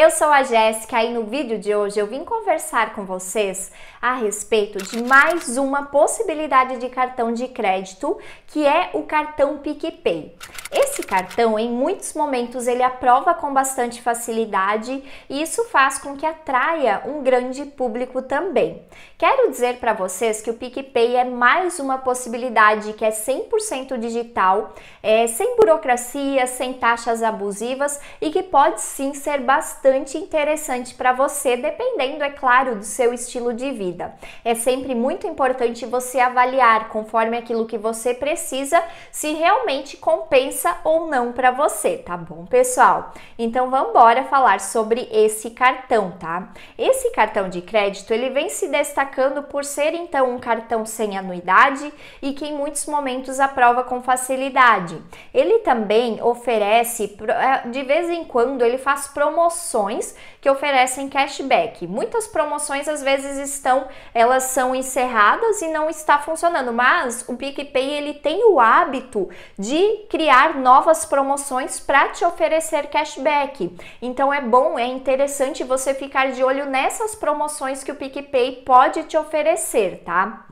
Eu sou a Jéssica e no vídeo de hoje eu vim conversar com vocês a respeito de mais uma possibilidade de cartão de crédito, que é o cartão PicPay. Esse cartão, em muitos momentos, ele aprova com bastante facilidade e isso faz com que atraia um grande público também. Quero dizer para vocês que o PicPay é mais uma possibilidade que é 100% digital, é, sem burocracia, sem taxas abusivas e que pode sim ser bastante bastante interessante para você, dependendo, é claro, do seu estilo de vida. É sempre muito importante você avaliar conforme aquilo que você precisa, se realmente compensa ou não para você, tá bom, pessoal? Então vamos embora falar sobre esse cartão, tá? Esse cartão de crédito, ele vem se destacando por ser então um cartão sem anuidade e que em muitos momentos aprova com facilidade. Ele também oferece eh, de vez em quando ele faz promoções promoções que oferecem cashback. Muitas promoções às vezes estão, elas são encerradas e não está funcionando, mas o PicPay ele tem o hábito de criar novas promoções para te oferecer cashback. Então é bom, é interessante você ficar de olho nessas promoções que o PicPay pode te oferecer, tá?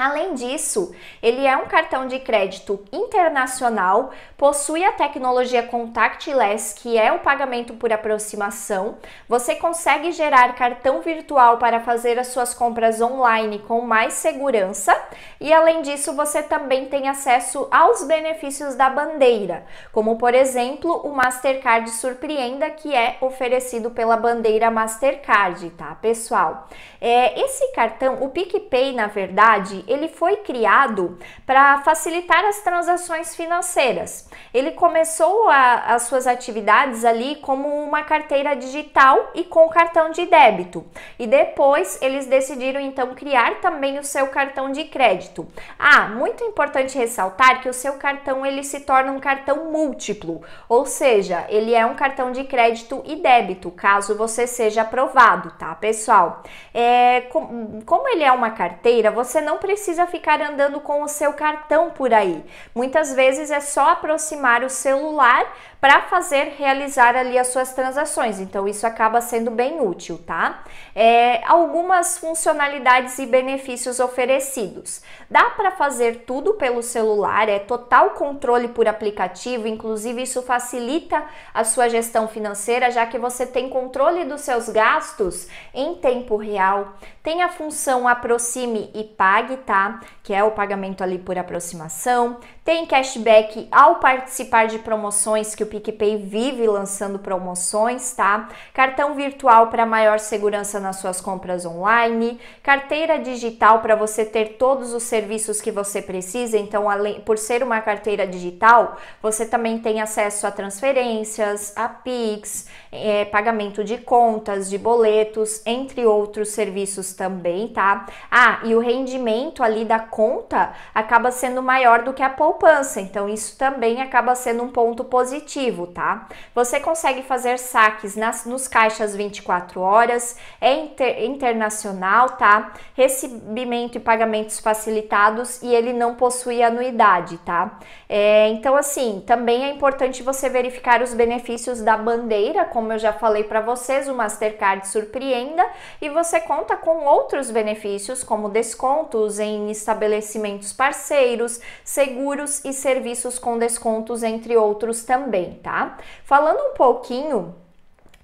Além disso, ele é um cartão de crédito internacional, possui a tecnologia contactless, que é o pagamento por aproximação. Você consegue gerar cartão virtual para fazer as suas compras online com mais segurança e além disso, você também tem acesso aos benefícios da bandeira, como por exemplo o Mastercard Surpreenda, que é oferecido pela bandeira Mastercard, tá pessoal? É, esse cartão, o PicPay, na verdade, ele foi criado para facilitar as transações financeiras. Ele começou a, as suas atividades ali como uma carteira digital e com cartão de débito. E depois eles decidiram então criar também o seu cartão de crédito crédito. Ah, muito importante ressaltar que o seu cartão ele se torna um cartão múltiplo, ou seja, ele é um cartão de crédito e débito, caso você seja aprovado, tá, pessoal? É, com, como ele é uma carteira, você não precisa ficar andando com o seu cartão por aí. Muitas vezes é só aproximar o celular para fazer realizar ali as suas transações. Então isso acaba sendo bem útil, tá? É, algumas funcionalidades e benefícios oferecidos. Dá para fazer tudo pelo celular, é total controle por aplicativo, inclusive isso facilita a sua gestão financeira, já que você tem controle dos seus gastos em tempo real. Tem a função aproxime e pague, tá? Que é o pagamento ali por aproximação. Tem cashback ao participar de promoções que o PicPay vive lançando promoções, tá? Cartão virtual para maior segurança nas suas compras online, carteira digital para você ter todos todos os serviços que você precisa. Então, além, por ser uma carteira digital, você também tem acesso a transferências, a Pix, é, pagamento de contas, de boletos, entre outros serviços também, tá? Ah, e o rendimento ali da conta acaba sendo maior do que a poupança. Então, isso também acaba sendo um ponto positivo, tá? Você consegue fazer saques nas, nos caixas 24 horas, é inter, internacional, tá? Recebimento e pagamentos facilitados e ele não possui anuidade, tá? É, então, assim, também é importante você verificar os benefícios da bandeira, como eu já falei para vocês, o Mastercard surpreenda e você conta com outros benefícios, como descontos em estabelecimentos parceiros, seguros e serviços com descontos, entre outros também, tá? Falando um pouquinho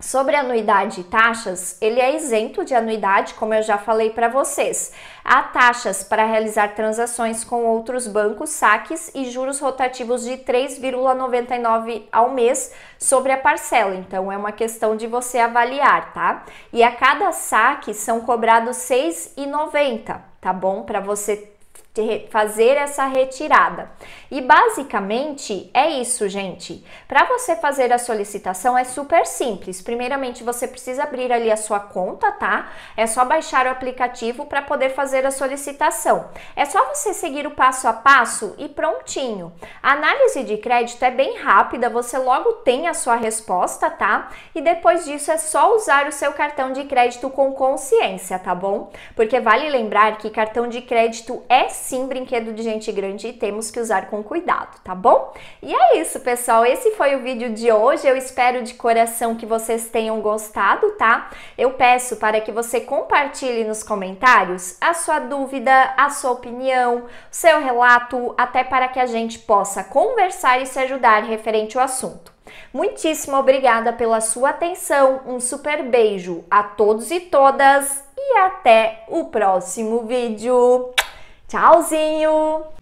Sobre anuidade e taxas, ele é isento de anuidade, como eu já falei para vocês. Há taxas para realizar transações com outros bancos, saques e juros rotativos de 3,99 ao mês sobre a parcela. Então é uma questão de você avaliar, tá? E a cada saque são cobrados 6,90, tá bom? Para você fazer essa retirada. E basicamente é isso, gente. Para você fazer a solicitação é super simples. Primeiramente, você precisa abrir ali a sua conta, tá? É só baixar o aplicativo para poder fazer a solicitação. É só você seguir o passo a passo e prontinho. A análise de crédito é bem rápida, você logo tem a sua resposta, tá? E depois disso é só usar o seu cartão de crédito com consciência, tá bom? Porque vale lembrar que cartão de crédito é sim brinquedo de gente grande e temos que usar com cuidado, tá bom? E é isso, pessoal. Esse foi o vídeo de hoje. Eu espero de coração que vocês tenham gostado, tá? Eu peço para que você compartilhe nos comentários a sua dúvida, a sua opinião, seu relato, até para que a gente possa conversar e se ajudar referente ao assunto. Muitíssimo obrigada pela sua atenção, um super beijo a todos e todas e até o próximo vídeo. Tchauzinho!